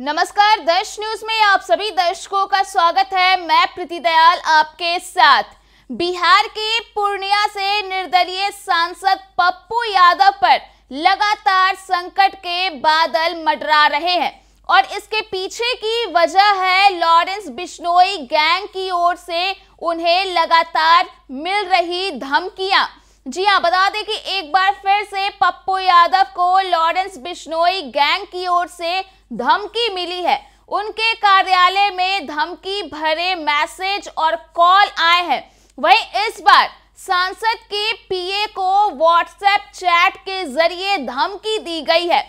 नमस्कार दर्श न्यूज में आप सभी दर्शकों का स्वागत है मैं प्रीति दयाल आपके साथ बिहार के पूर्णिया से निर्दलीय सांसद पप्पू यादव पर लगातार संकट के बादल मडरा रहे हैं और इसके पीछे की वजह है लॉरेंस बिश्नोई गैंग की ओर से उन्हें लगातार मिल रही धमकियां जी हाँ बता दें कि एक बार फिर से पप्पू यादव को लॉरेंस बिश्नोई गैंग की ओर से धमकी मिली है उनके कार्यालय में धमकी भरे मैसेज और कॉल आए हैं वहीं इस बार सांसद के पीए को व्हाट्सएप चैट के जरिए धमकी दी गई है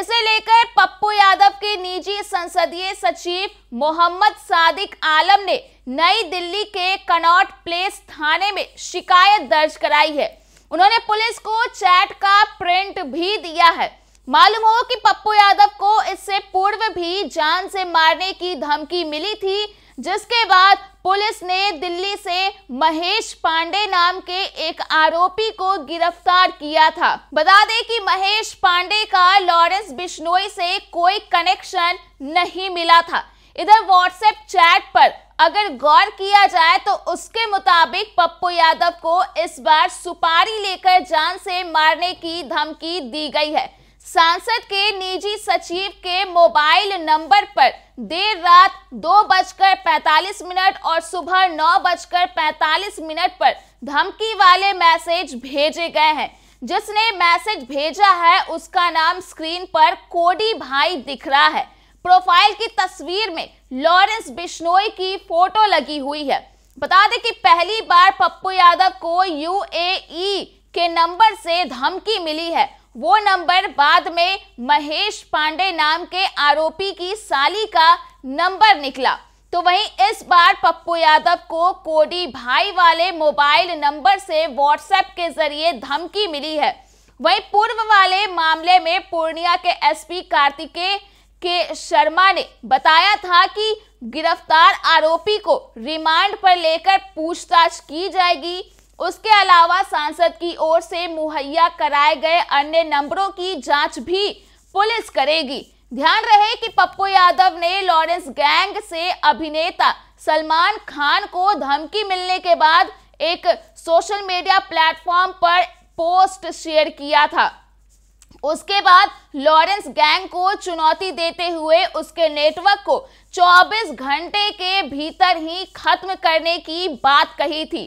इसे लेकर पप्पू यादव के निजी संसदीय सचिव मोहम्मद सादिक आलम ने नई दिल्ली के कनॉट प्लेस थाने में शिकायत दर्ज कराई है उन्होंने पुलिस को चैट का प्रिंट भी दिया है मालूम हो कि पप्पू यादव को इससे पूर्व भी जान से मारने की धमकी मिली थी जिसके बाद पुलिस ने दिल्ली से महेश पांडे नाम के एक आरोपी को गिरफ्तार किया था बता दें कि महेश पांडे का लॉरेंस बिश्नोई से कोई कनेक्शन नहीं मिला था इधर व्हाट्सएप चैट पर अगर गौर किया जाए तो उसके मुताबिक पप्पू यादव को इस बार सुपारी लेकर जान से मारने की धमकी दी गई है सांसद के निजी सचिव के मोबाइल नंबर पर देर रात दो बजकर पैंतालीस मिनट और सुबह नौ बजकर पैंतालीस मिनट पर धमकी वाले मैसेज भेजे गए हैं जिसने मैसेज भेजा है उसका नाम स्क्रीन पर कोडी भाई दिख रहा है प्रोफाइल की तस्वीर में लॉरेंस बिश्नोई की फोटो लगी हुई है बता दें कि पहली बार पप्पू यादव को यूएई के नंबर से धमकी मिली है वो नंबर बाद में महेश पांडे नाम के आरोपी की साली का नंबर निकला तो वहीं इस बार पप्पू यादव को कोडी भाई वाले मोबाइल नंबर से व्हाट्सएप के जरिए धमकी मिली है वहीं पूर्व वाले मामले में पूर्णिया के एसपी कार्तिकेय के शर्मा ने बताया था कि गिरफ्तार आरोपी को रिमांड पर लेकर पूछताछ की जाएगी उसके अलावा सांसद की ओर से मुहैया कराए गए अन्य नंबरों की जांच भी पुलिस करेगी ध्यान रहे कि पप्पू यादव ने लॉरेंस गैंग से अभिनेता सलमान खान को धमकी मिलने के बाद एक सोशल मीडिया प्लेटफॉर्म पर पोस्ट शेयर किया था उसके बाद लॉरेंस गैंग को चुनौती देते हुए उसके नेटवर्क को 24 घंटे के भीतर ही खत्म करने की बात कही थी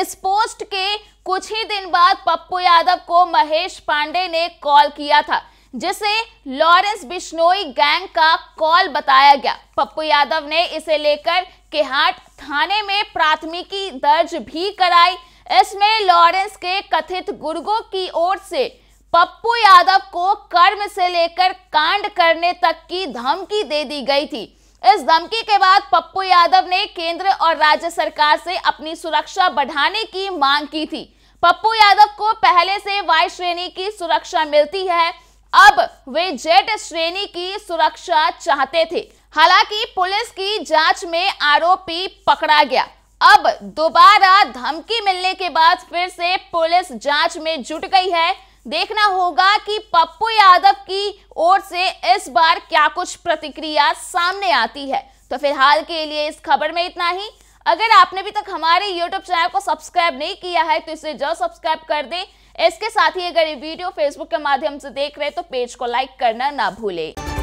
इस पोस्ट के कुछ ही दिन बाद पप्पू यादव को महेश पांडे ने कॉल किया था जिसे लॉरेंस बिश्नोई गैंग का कॉल बताया गया पप्पू यादव ने इसे लेकर केहाट थाने में प्राथमिकी दर्ज भी कराई इसमें लॉरेंस के कथित गुर्गों की ओर से पप्पू यादव को कर्म से लेकर कांड करने तक की धमकी दे दी गई थी इस धमकी के बाद पप्पू यादव ने केंद्र और राज्य सरकार से अपनी सुरक्षा बढ़ाने की मांग की थी पप्पू यादव को पहले से वाई श्रेणी की सुरक्षा मिलती है अब वे जेट श्रेणी की सुरक्षा चाहते थे हालांकि पुलिस की जांच में आरोपी पकड़ा गया अब दोबारा धमकी मिलने के बाद फिर से पुलिस जांच में जुट गई है देखना होगा कि पप्पू यादव की ओर से इस बार क्या कुछ प्रतिक्रिया सामने आती है तो फिलहाल के लिए इस खबर में इतना ही अगर आपने अभी तक हमारे YouTube चैनल को सब्सक्राइब नहीं किया है तो इसे जरूर सब्सक्राइब कर दें इसके साथ ही अगर ये वीडियो फेसबुक के माध्यम से देख रहे हैं तो पेज को लाइक करना ना भूलें